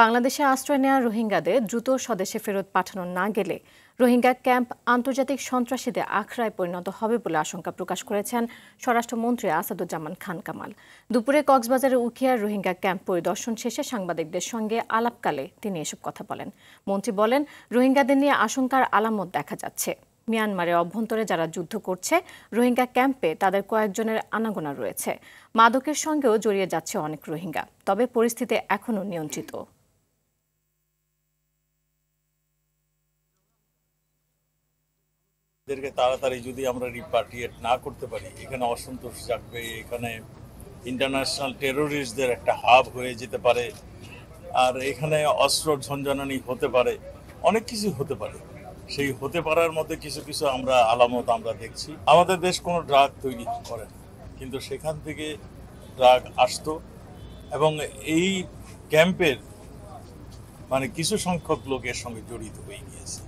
বাংলাদেশে আশ্রয় নেওয়া রোহিঙ্গাদের দ্রুত স্বদেশে ফেরত পাঠানো না গেলে রোহিঙ্গা ক্যাম্প আন্তর্জাতিক সন্ত্রাসীদের আখড়ায় পরিণত হবে বলে আশঙ্কা প্রকাশ করেছেন স্বরাষ্ট্রমন্ত্রী আসাদুজ্জামান খান কামাল দুপুরে কক্সবাজারের উখিয়ার রোহিঙ্গা ক্যাম্প পরিদর্শন শেষে সাংবাদিকদের সঙ্গে আলাপকালে তিনি এসব কথা বলেন মন্ত্রী বলেন রোহিঙ্গাদের নিয়ে আশঙ্কার আলামত দেখা যাচ্ছে মিয়ানমারের অভ্যন্তরে যারা যুদ্ধ করছে রোহিঙ্গা ক্যাম্পে তাদের কয়েকজনের আনাগোনা রয়েছে মাদকের সঙ্গেও জড়িয়ে যাচ্ছে অনেক রোহিঙ্গা তবে পরিস্থিতি এখনও নিয়ন্ত্রিত এদেরকে তাড়াতাড়ি যদি আমরা রিপার্টিয়েট না করতে পারি এখানে অসন্তোষ জাগবে এখানে ইন্টারন্যাশনাল টেরোরিস্টদের একটা হাব হয়ে যেতে পারে আর এখানে অস্ত্র ঝঞ্ঝানানি হতে পারে অনেক কিছু হতে পারে সেই হতে পারার মধ্যে কিছু কিছু আমরা আলামত আমরা দেখছি আমাদের দেশ কোনো ড্রাগ তৈরি করে না কিন্তু সেখান থেকে ড্রাগ আসতো এবং এই ক্যাম্পের মানে কিছু সংখ্যক লোকের সঙ্গে জড়িত হয়ে গিয়েছে